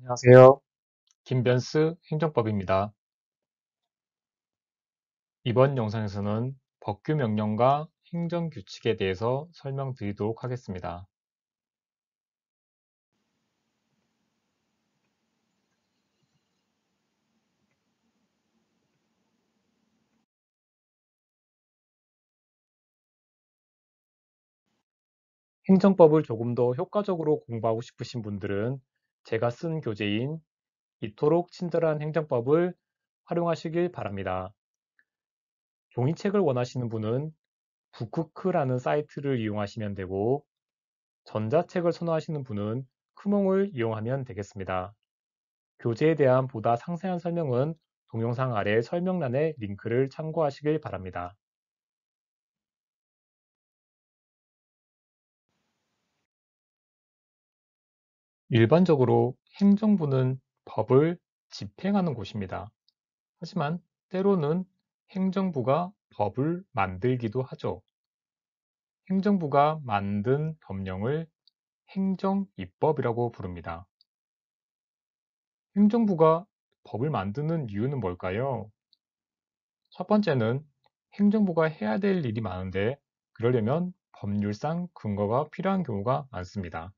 안녕하세요. 김변스 행정법입니다. 이번 영상에서는 법규 명령과 행정 규칙에 대해서 설명드리도록 하겠습니다. 행정법을 조금 더 효과적으로 공부하고 싶으신 분들은 제가 쓴 교재인 이토록 친절한 행정법을 활용하시길 바랍니다. 종이책을 원하시는 분은 북크크라는 사이트를 이용하시면 되고 전자책을 선호하시는 분은 크몽을 이용하면 되겠습니다. 교재에 대한 보다 상세한 설명은 동영상 아래 설명란에 링크를 참고하시길 바랍니다. 일반적으로 행정부는 법을 집행하는 곳입니다. 하지만 때로는 행정부가 법을 만들기도 하죠. 행정부가 만든 법령을 행정입법이라고 부릅니다. 행정부가 법을 만드는 이유는 뭘까요? 첫 번째는 행정부가 해야 될 일이 많은데 그러려면 법률상 근거가 필요한 경우가 많습니다.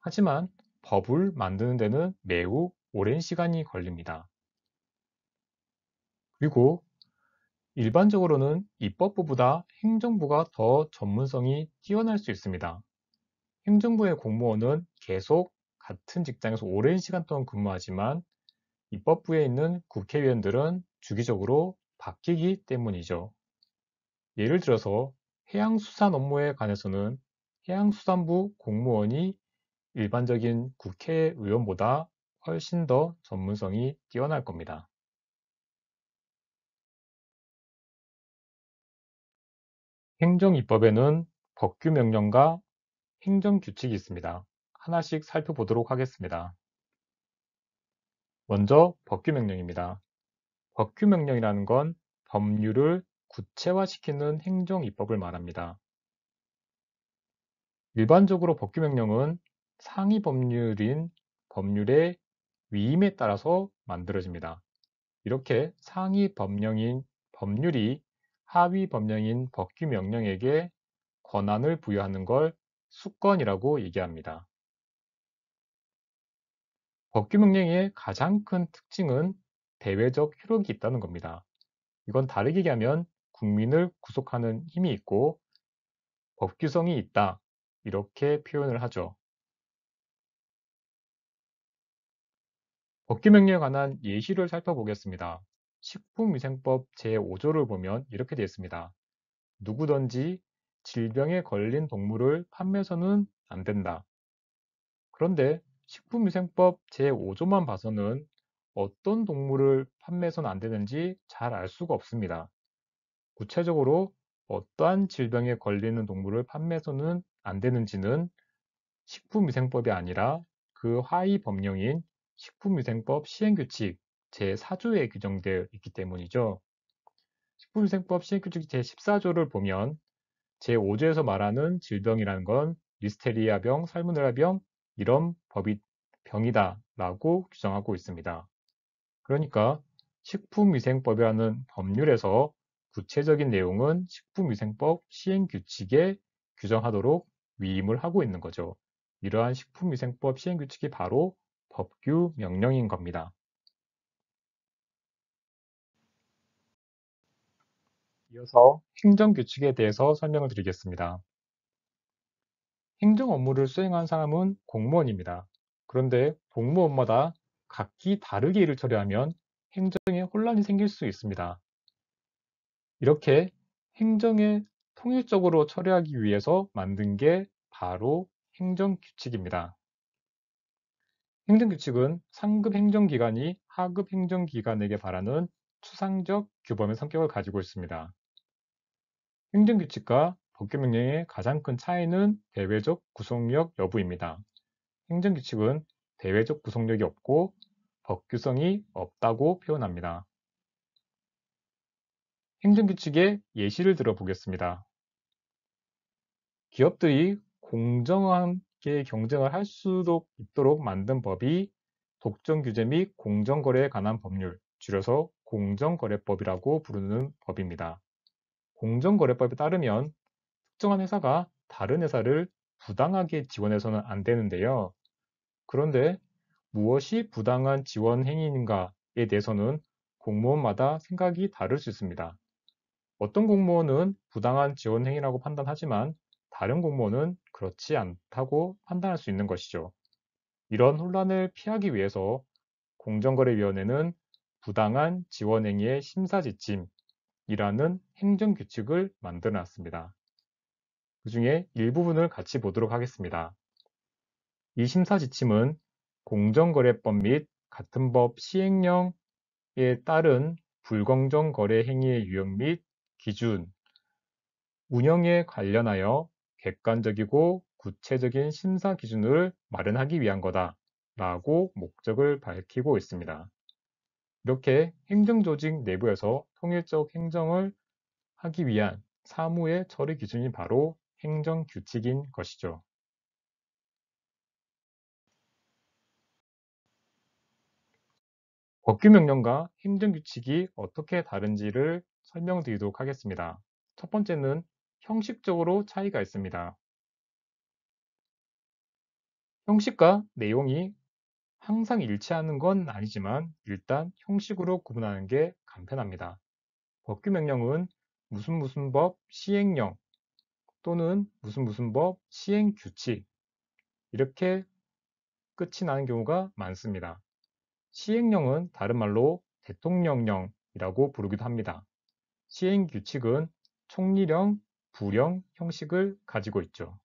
하지만 법을 만드는 데는 매우 오랜 시간이 걸립니다. 그리고 일반적으로는 입법부보다 행정부가 더 전문성이 뛰어날 수 있습니다. 행정부의 공무원은 계속 같은 직장에서 오랜 시간 동안 근무하지만 입법부에 있는 국회의원들은 주기적으로 바뀌기 때문이죠. 예를 들어서 해양수산 업무에 관해서는 해양수산부 공무원이 일반적인 국회의원보다 훨씬 더 전문성이 뛰어날 겁니다. 행정입법에는 법규명령과 행정규칙이 있습니다. 하나씩 살펴보도록 하겠습니다. 먼저 법규명령입니다. 법규명령이라는 건 법률을 구체화시키는 행정입법을 말합니다. 일반적으로 법규명령은 상위 법률인 법률의 위임에 따라서 만들어집니다. 이렇게 상위 법령인 법률이 하위 법령인 법규 명령에게 권한을 부여하는 걸 수권이라고 얘기합니다. 법규 명령의 가장 큰 특징은 대외적 효력이 있다는 겁니다. 이건 다르게 얘기하면 국민을 구속하는 힘이 있고 법규성이 있다 이렇게 표현을 하죠. 법규 명령에 관한 예시를 살펴보겠습니다. 식품위생법 제5조를 보면 이렇게 되어 있습니다. 누구든지 질병에 걸린 동물을 판매해서는 안 된다. 그런데 식품위생법 제5조만 봐서는 어떤 동물을 판매해서는 안 되는지 잘 알 수가 없습니다. 구체적으로 어떠한 질병에 걸리는 동물을 판매해서는 안 되는지는 식품위생법이 아니라 그 하위 법령인 식품위생법 시행규칙 제4조에 규정되어 있기 때문이죠. 식품위생법 시행규칙 제14조를 보면 제5조에서 말하는 질병이라는 건 리스테리아병, 살모넬라병 이런 법이 병이다 라고 규정하고 있습니다. 그러니까 식품위생법이라는 법률에서 구체적인 내용은 식품위생법 시행규칙에 규정하도록 위임을 하고 있는 거죠. 이러한 식품위생법 시행규칙이 바로 법규, 명령인 겁니다. 이어서 행정규칙에 대해서 설명을 드리겠습니다. 행정 업무를 수행한 사람은 공무원입니다. 그런데 공무원마다 각기 다르게 일을 처리하면 행정에 혼란이 생길 수 있습니다. 이렇게 행정에 통일적으로 처리하기 위해서 만든 게 바로 행정규칙입니다. 행정규칙은 상급 행정기관이 하급 행정기관에게 바라는 추상적 규범의 성격을 가지고 있습니다. 행정규칙과 법규명령의 가장 큰 차이는 대외적 구속력 여부입니다. 행정규칙은 대외적 구속력이 없고 법규성이 없다고 표현합니다. 행정규칙의 예시를 들어보겠습니다. 기업들이 공정한 업계의 경쟁을 할 수도 있도록 만든 법이 독점 규제 및 공정거래에 관한 법률, 줄여서 공정거래법이라고 부르는 법입니다. 공정거래법에 따르면 특정한 회사가 다른 회사를 부당하게 지원해서는 안 되는데요. 그런데 무엇이 부당한 지원 행위인가에 대해서는 공무원마다 생각이 다를 수 있습니다. 어떤 공무원은 부당한 지원 행위라고 판단하지만 다른 공무원은 그렇지 않다고 판단할 수 있는 것이죠. 이런 혼란을 피하기 위해서 공정거래위원회는 부당한 지원행위의 심사지침이라는 행정규칙을 만들어 놨습니다. 그 중에 일부분을 같이 보도록 하겠습니다. 이 심사지침은 공정거래법 및 같은 법 시행령에 따른 불공정거래 행위의 유형 및 기준, 운영에 관련하여 객관적이고 구체적인 심사 기준을 마련하기 위한 거다 라고 목적을 밝히고 있습니다. 이렇게 행정조직 내부에서 통일적 행정을 하기 위한 사무의 처리 기준이 바로 행정규칙인 것이죠. 법규명령과 행정규칙이 어떻게 다른지를 설명드리도록 하겠습니다. 첫 번째는 형식적으로 차이가 있습니다. 형식과 내용이 항상 일치하는 건 아니지만 일단 형식으로 구분하는 게 간편합니다. 법규 명령은 무슨 무슨 법 시행령 또는 무슨 무슨 법 시행 규칙 이렇게 끝이 나는 경우가 많습니다. 시행령은 다른 말로 대통령령이라고 부르기도 합니다. 시행 규칙은 총리령, 불형 형식을 가지고 있죠.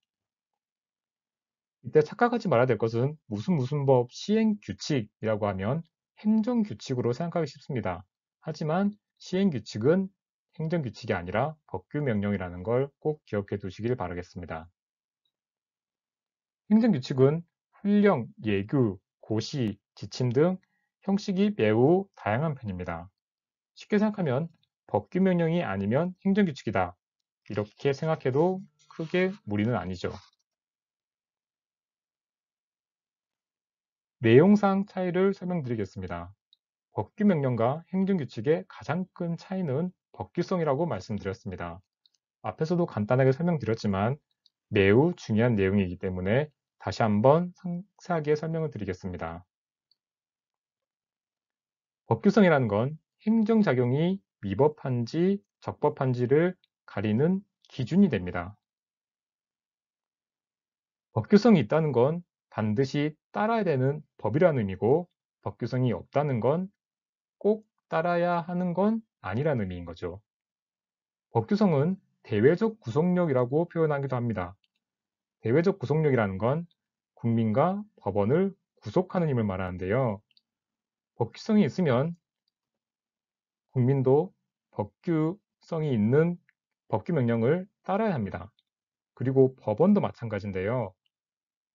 이때 착각하지 말아야 될 것은 무슨 무슨 법 시행 규칙이라고 하면 행정 규칙으로 생각하기 쉽습니다. 하지만 시행 규칙은 행정 규칙이 아니라 법규 명령이라는 걸 꼭 기억해 두시길 바라겠습니다. 행정 규칙은 훈령, 예규, 고시, 지침 등 형식이 매우 다양한 편입니다. 쉽게 생각하면 법규 명령이 아니면 행정 규칙이다 이렇게 생각해도 크게 무리는 아니죠. 내용상 차이를 설명드리겠습니다. 법규 명령과 행정규칙의 가장 큰 차이는 법규성이라고 말씀드렸습니다. 앞에서도 간단하게 설명드렸지만 매우 중요한 내용이기 때문에 다시 한번 상세하게 설명을 드리겠습니다. 법규성이라는 건 행정작용이 위법한지 적법한지를 가리는 기준이 됩니다. 법규성이 있다는 건 반드시 따라야 되는 법이라는 의미고 법규성이 없다는 건 꼭 따라야 하는 건 아니라는 의미인 거죠. 법규성은 대외적 구속력이라고 표현하기도 합니다. 대외적 구속력이라는 건 국민과 법원을 구속하는 힘을 말하는데요. 법규성이 있으면 국민도 법규성이 있는 법규 명령을 따라야 합니다. 그리고 법원도 마찬가지인데요.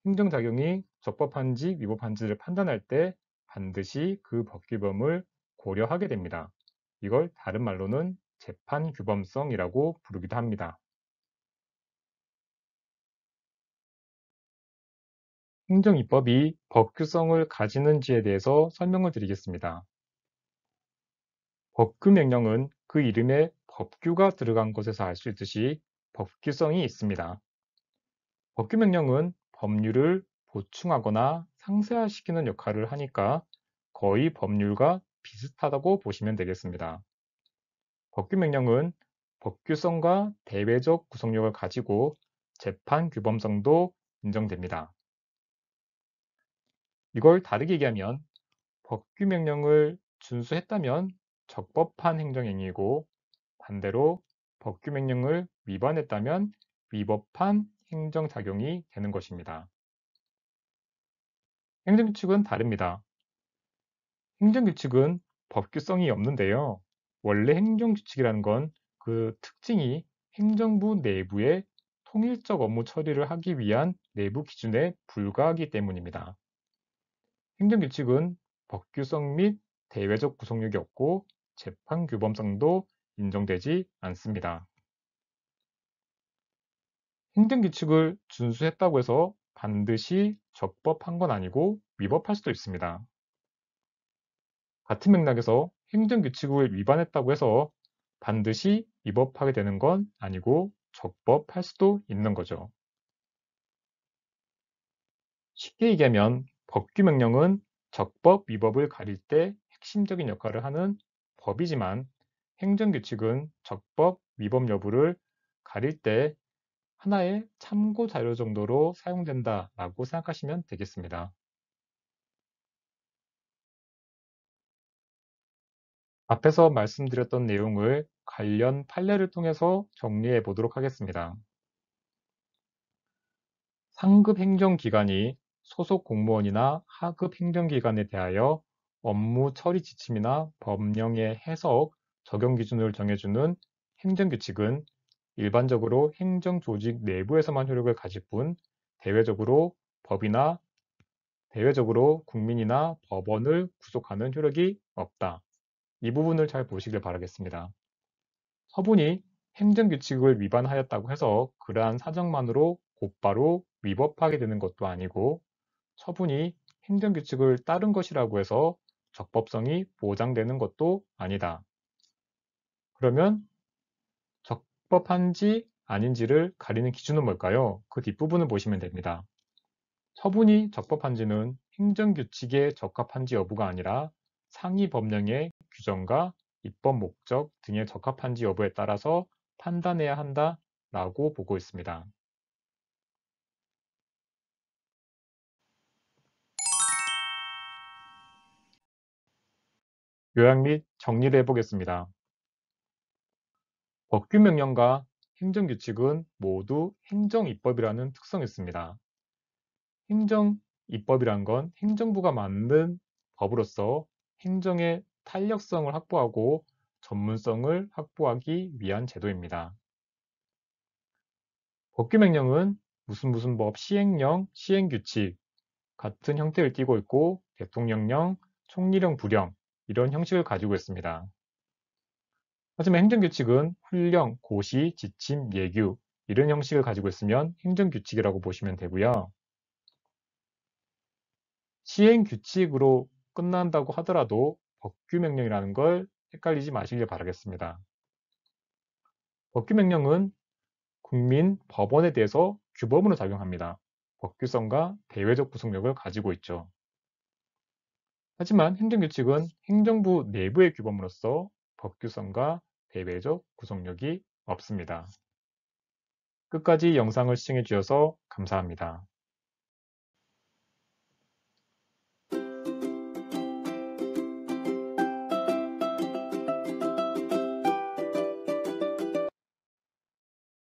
행정작용이 적법한지 위법한지를 판단할 때 반드시 그 법규범을 고려하게 됩니다. 이걸 다른 말로는 재판 규범성이라고 부르기도 합니다. 행정입법이 법규성을 가지는지에 대해서 설명을 드리겠습니다. 법규명령은 그 이름에 법규가 들어간 것에서 알 수 있듯이 법규성이 있습니다. 법규 명령은 법률을 보충하거나 상세화시키는 역할을 하니까 거의 법률과 비슷하다고 보시면 되겠습니다. 법규 명령은 법규성과 대외적 구성력을 가지고 재판 규범성도 인정됩니다. 이걸 다르게 얘기하면 법규 명령을 준수했다면 적법한 행정행위고 반대로 법규명령을 위반했다면 위법한 행정작용이 되는 것입니다. 행정규칙은 다릅니다. 행정규칙은 법규성이 없는데요. 원래 행정규칙이라는 건 그 특징이 행정부 내부의 통일적 업무 처리를 하기 위한 내부 기준에 불과하기 때문입니다. 행정규칙은 법규성 및 대외적 구속력이 없고 재판규범성도 인정되지 않습니다. 행정 규칙을 준수했다고 해서 반드시 적법한 건 아니고 위법할 수도 있습니다. 같은 맥락에서 행정 규칙을 위반했다고 해서 반드시 위법하게 되는 건 아니고 적법할 수도 있는 거죠. 쉽게 얘기하면 법규 명령은 적법 위법을 가릴 때 핵심적인 역할을 하는 법이지만 행정규칙은 적법, 위법 여부를 가릴 때 하나의 참고 자료 정도로 사용된다라고 생각하시면 되겠습니다. 앞에서 말씀드렸던 내용을 관련 판례를 통해서 정리해 보도록 하겠습니다. 상급 행정기관이 소속 공무원이나 하급 행정기관에 대하여 업무 처리 지침이나 법령의 해석, 적용 기준을 정해주는 행정규칙은 일반적으로 행정조직 내부에서만 효력을 가질 뿐 대외적으로 법이나 대외적으로 국민이나 법원을 구속하는 효력이 없다. 이 부분을 잘 보시길 바라겠습니다. 서분이 행정규칙을 위반하였다고 해서 그러한 사정만으로 곧바로 위법하게 되는 것도 아니고 처분이 행정규칙을 따른 것이라고 해서 적법성이 보장되는 것도 아니다. 그러면 적법한지 아닌지를 가리는 기준은 뭘까요? 그 뒷부분을 보시면 됩니다. 처분이 적법한지는 행정규칙에 적합한지 여부가 아니라 상위 법령의 규정과 입법 목적 등에 적합한지 여부에 따라서 판단해야 한다라고 보고 있습니다. 요약 및 정리를 해보겠습니다. 법규명령과 행정규칙은 모두 행정입법이라는 특성이 있습니다. 행정입법이란 건 행정부가 만든 법으로서 행정의 탄력성을 확보하고 전문성을 확보하기 위한 제도입니다. 법규명령은 무슨 무슨 법 시행령, 시행규칙 같은 형태를 띠고 있고 대통령령, 총리령, 부령 이런 형식을 가지고 있습니다. 하지만 행정규칙은 훈령, 고시, 지침, 예규 이런 형식을 가지고 있으면 행정규칙이라고 보시면 되고요. 시행규칙으로 끝난다고 하더라도 법규명령이라는 걸 헷갈리지 마시길 바라겠습니다. 법규명령은 국민 법원에 대해서 규범으로 작용합니다. 법규성과 대외적 구속력을 가지고 있죠. 하지만 행정규칙은 행정부 내부의 규범으로서 법규성과 배배적 구속력이 없습니다. 끝까지 영상을 시청해 주셔서 감사합니다.